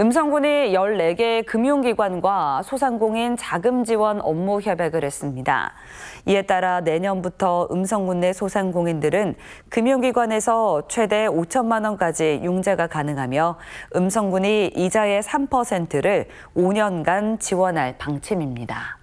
음성군이 14개 금융기관과 소상공인 자금 지원 업무 협약을 했습니다. 이에 따라 내년부터 음성군 내 소상공인들은 금융기관에서 최대 5천만 원까지 융자가 가능하며 음성군이 이자의 3%를 5년간 지원할 방침입니다.